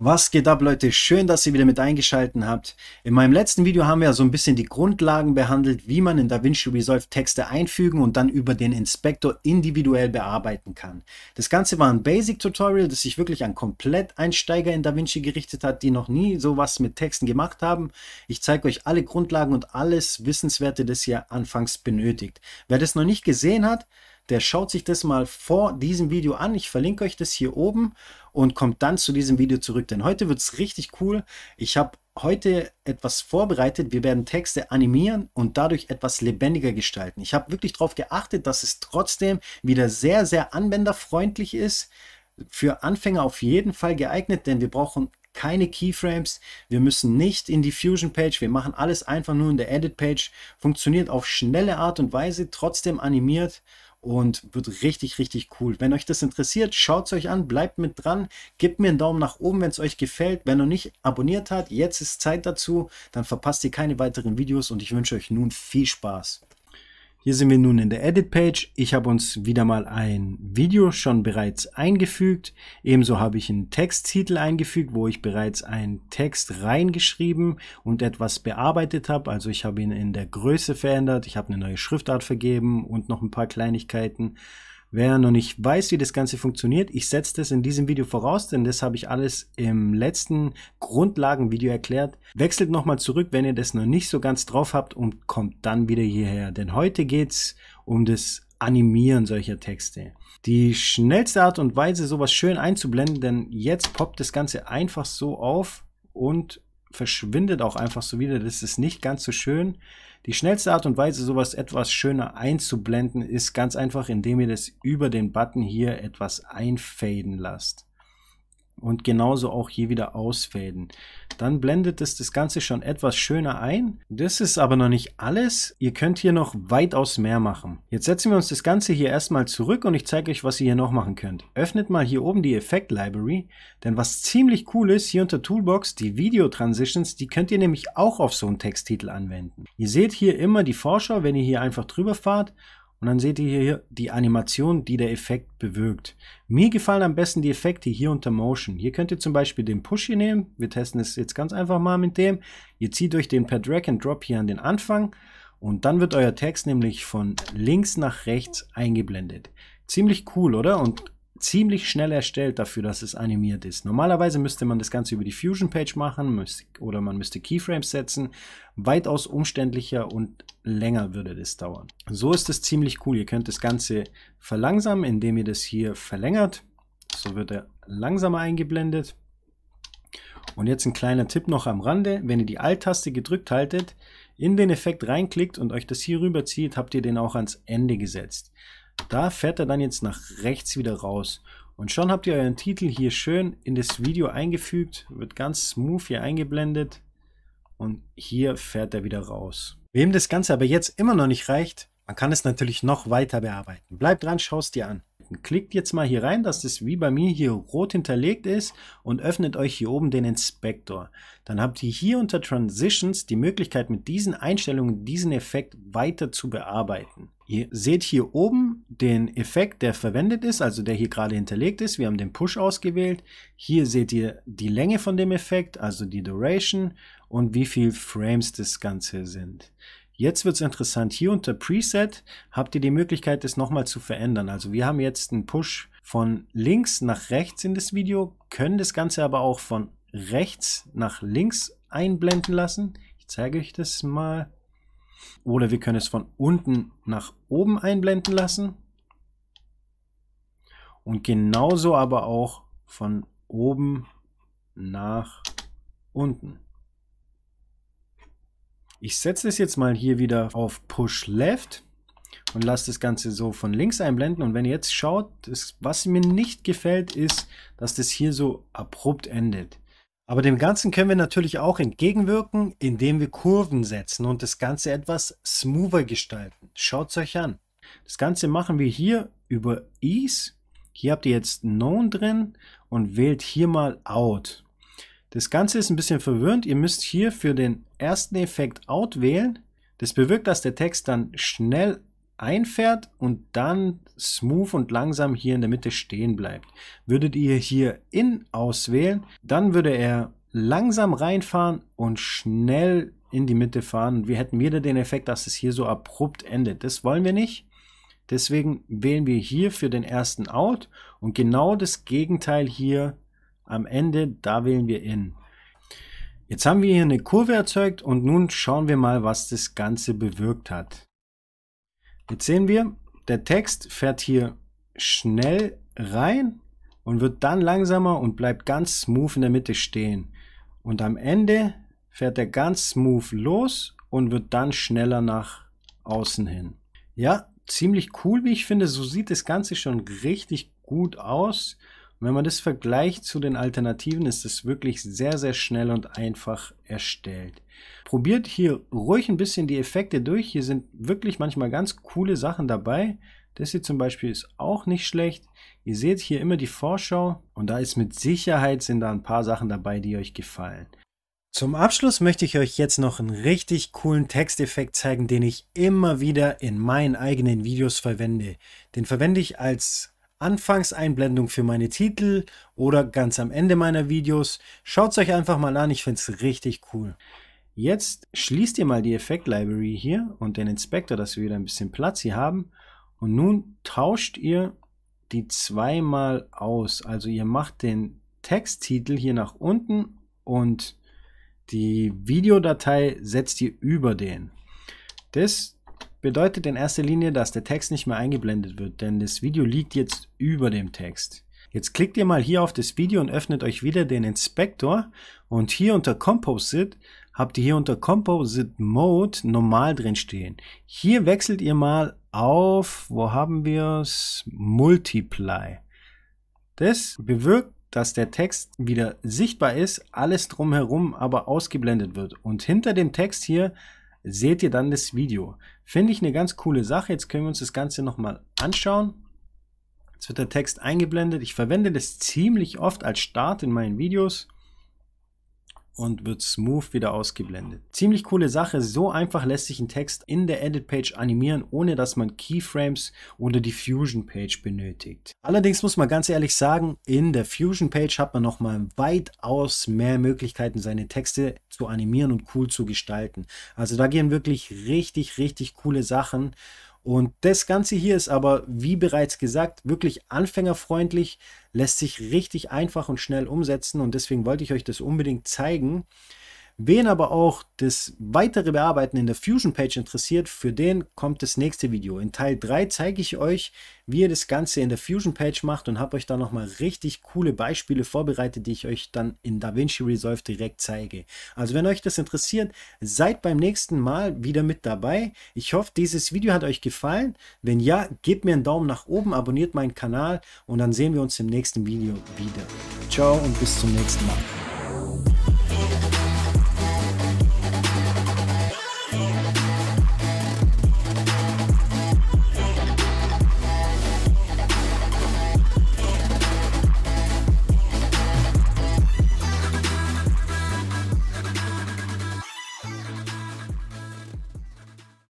Was geht ab, Leute? Schön, dass ihr wieder mit eingeschaltet habt. In meinem letzten Video haben wir so ein bisschen die Grundlagen behandelt, wie man in DaVinci Resolve Texte einfügen und dann über den Inspektor individuell bearbeiten kann. Das Ganze war ein Basic-Tutorial, das sich wirklich an Komplett-Einsteiger in DaVinci gerichtet hat, die noch nie sowas mit Texten gemacht haben. Ich zeige euch alle Grundlagen und alles Wissenswerte, das ihr anfangs benötigt. Wer das noch nicht gesehen hat, der schaut sich das mal vor diesem Video an. Ich verlinke euch das hier oben und kommt dann zu diesem Video zurück. Denn heute wird es richtig cool. Ich habe heute etwas vorbereitet. Wir werden Texte animieren und dadurch etwas lebendiger gestalten. Ich habe wirklich darauf geachtet, dass es trotzdem wieder sehr, sehr anwenderfreundlich ist. Für Anfänger auf jeden Fall geeignet, denn wir brauchen keine Keyframes. Wir müssen nicht in die Fusion-Page. Wir machen alles einfach nur in der Edit-Page. Funktioniert auf schnelle Art und Weise, trotzdem animiert und wird richtig, richtig cool. Wenn euch das interessiert, schaut es euch an, bleibt mit dran, gebt mir einen Daumen nach oben, wenn es euch gefällt. Wenn ihr nicht abonniert habt, jetzt ist Zeit dazu, dann verpasst ihr keine weiteren Videos und ich wünsche euch nun viel Spaß. Hier sind wir nun in der Edit-Page. Ich habe uns wieder mal ein Video schon bereits eingefügt. Ebenso habe ich einen Texttitel eingefügt, wo ich bereits einen Text reingeschrieben und etwas bearbeitet habe. Also ich habe ihn in der Größe verändert, ich habe eine neue Schriftart vergeben und noch ein paar Kleinigkeiten. Wer noch nicht weiß, wie das Ganze funktioniert, ich setze das in diesem Video voraus, denn das habe ich alles im letzten Grundlagenvideo erklärt. Wechselt nochmal zurück, wenn ihr das noch nicht so ganz drauf habt und kommt dann wieder hierher. Denn heute geht's um das Animieren solcher Texte. Die schnellste Art und Weise, sowas schön einzublenden, denn jetzt poppt das Ganze einfach so auf und verschwindet auch einfach so wieder. Das ist nicht ganz so schön. Die schnellste Art und Weise, sowas etwas schöner einzublenden, ist ganz einfach, indem ihr das über den Button hier etwas einfaden lasst und genauso auch hier wieder ausfaden. Dann blendet es das Ganze schon etwas schöner ein. Das ist aber noch nicht alles. Ihr könnt hier noch weitaus mehr machen. Jetzt setzen wir uns das Ganze hier erstmal zurück und ich zeige euch, was ihr hier noch machen könnt. Öffnet mal hier oben die Effekt Library, denn was ziemlich cool ist, hier unter Toolbox, die Video Transitions, die könnt ihr nämlich auch auf so einen Texttitel anwenden. Ihr seht hier immer die Vorschau, wenn ihr hier einfach drüber fahrt und dann seht ihr hier die Animation, die der Effekt bewirkt. Mir gefallen am besten die Effekte hier unter Motion. Hier könnt ihr zum Beispiel den Push hier nehmen. Wir testen es jetzt ganz einfach mal mit dem. Ihr zieht euch den per Drag and Drop hier an den Anfang und dann wird euer Text nämlich von links nach rechts eingeblendet. Ziemlich cool, oder? Und ziemlich schnell erstellt dafür, dass es animiert ist. Normalerweise müsste man das Ganze über die Fusion-Page machen müsste, oder man müsste Keyframes setzen. Weitaus umständlicher und länger würde das dauern. So ist es ziemlich cool. Ihr könnt das Ganze verlangsamen, indem ihr das hier verlängert. So wird er langsamer eingeblendet. Und jetzt ein kleiner Tipp noch am Rande. Wenn ihr die Alt-Taste gedrückt haltet, in den Effekt reinklickt und euch das hier rüberzieht, habt ihr den auch ans Ende gesetzt. Da fährt er dann jetzt nach rechts wieder raus. Und schon habt ihr euren Titel hier schön in das Video eingefügt, wird ganz smooth hier eingeblendet und hier fährt er wieder raus. Wem das Ganze aber jetzt immer noch nicht reicht, man kann es natürlich noch weiter bearbeiten. Bleib dran, schau es dir an. Klickt jetzt mal hier rein, dass das wie bei mir hier rot hinterlegt ist und öffnet euch hier oben den Inspektor. Dann habt ihr hier unter Transitions die Möglichkeit mit diesen Einstellungen diesen Effekt weiter zu bearbeiten. Ihr seht hier oben den Effekt, der verwendet ist, also der hier gerade hinterlegt ist. Wir haben den Push ausgewählt. Hier seht ihr die Länge von dem Effekt, also die Duration und wie viel Frames das Ganze sind. Jetzt wird es interessant. Hier unter Preset habt ihr die Möglichkeit, das nochmal zu verändern. Also wir haben jetzt einen Push von links nach rechts in das Video, können das Ganze aber auch von rechts nach links einblenden lassen. Ich zeige euch das mal. Oder wir können es von unten nach oben einblenden lassen. Und genauso aber auch von oben nach unten. Ich setze es jetzt mal hier wieder auf Push Left und lasse das Ganze so von links einblenden. Und wenn ihr jetzt schaut, das, was mir nicht gefällt, ist, dass das hier so abrupt endet. Aber dem Ganzen können wir natürlich auch entgegenwirken, indem wir Kurven setzen und das Ganze etwas smoother gestalten. Schaut es euch an. Das Ganze machen wir hier über Ease. Hier habt ihr jetzt Known drin und wählt hier mal Out. Das Ganze ist ein bisschen verwirrend. Ihr müsst hier für den ersten Effekt Out wählen. Das bewirkt, dass der Text dann schnell einfährt und dann smooth und langsam hier in der Mitte stehen bleibt. Würdet ihr hier in auswählen, dann würde er langsam reinfahren und schnell in die Mitte fahren. wir hätten wieder den Effekt, dass es hier so abrupt endet. Das wollen wir nicht. Deswegen wählen wir hier für den ersten Out und genau das Gegenteil hier am Ende, da wählen wir In. Jetzt haben wir hier eine Kurve erzeugt und nun schauen wir mal, was das Ganze bewirkt hat. Jetzt sehen wir, der Text fährt hier schnell rein und wird dann langsamer und bleibt ganz smooth in der Mitte stehen. Und am Ende fährt er ganz smooth los und wird dann schneller nach außen hin. Ja, ziemlich cool, wie ich finde. So sieht das Ganze schon richtig gut aus. Und wenn man das vergleicht zu den Alternativen, ist es wirklich sehr, sehr schnell und einfach erstellt. Probiert hier ruhig ein bisschen die Effekte durch. Hier sind wirklich manchmal ganz coole Sachen dabei. Das hier zum Beispiel ist auch nicht schlecht. Ihr seht hier immer die Vorschau und da ist mit Sicherheit sind da ein paar Sachen dabei, die euch gefallen. Zum Abschluss möchte ich euch jetzt noch einen richtig coolen Texteffekt zeigen, den ich immer wieder in meinen eigenen Videos verwende. Den verwende ich als Anfangseinblendung für meine Titel oder ganz am Ende meiner Videos. Schaut es euch einfach mal an, ich finde es richtig cool. Jetzt schließt ihr mal die Effekt Library hier und den Inspector, dass wir wieder ein bisschen Platz hier haben. Und nun tauscht ihr die zweimal aus. Also ihr macht den Texttitel hier nach unten und die Videodatei setzt ihr über den. Das bedeutet in erster Linie, dass der Text nicht mehr eingeblendet wird, denn das Video liegt jetzt über dem Text. Jetzt klickt ihr mal hier auf das Video und öffnet euch wieder den Inspektor und hier unter Composite habt ihr hier unter Composite Mode normal drin stehen. Hier wechselt ihr mal auf, wo haben wir es? Multiply. Das bewirkt, dass der Text wieder sichtbar ist, alles drumherum aber ausgeblendet wird. Und hinter dem Text hier seht ihr dann das Video. Finde ich eine ganz coole Sache. Jetzt können wir uns das Ganze nochmal anschauen. Jetzt wird der Text eingeblendet. Ich verwende das ziemlich oft als Start in meinen Videos und wird smooth wieder ausgeblendet. Ziemlich coole Sache, so einfach lässt sich ein Text in der Edit Page animieren, ohne dass man Keyframes oder die Fusion Page benötigt. Allerdings muss man ganz ehrlich sagen, in der Fusion Page hat man nochmal weitaus mehr Möglichkeiten, seine Texte zu animieren und cool zu gestalten. Also da gehen wirklich richtig, richtig coole Sachen und das Ganze hier ist aber, wie bereits gesagt, wirklich anfängerfreundlich, lässt sich richtig einfach und schnell umsetzen und deswegen wollte ich euch das unbedingt zeigen. Wen aber auch das weitere Bearbeiten in der Fusion-Page interessiert, für den kommt das nächste Video. In Teil 3 zeige ich euch, wie ihr das Ganze in der Fusion-Page macht und habe euch da nochmal richtig coole Beispiele vorbereitet, die ich euch dann in DaVinci Resolve direkt zeige. Also wenn euch das interessiert, seid beim nächsten Mal wieder mit dabei. Ich hoffe, dieses Video hat euch gefallen. Wenn ja, gebt mir einen Daumen nach oben, abonniert meinen Kanal und dann sehen wir uns im nächsten Video wieder. Ciao und bis zum nächsten Mal.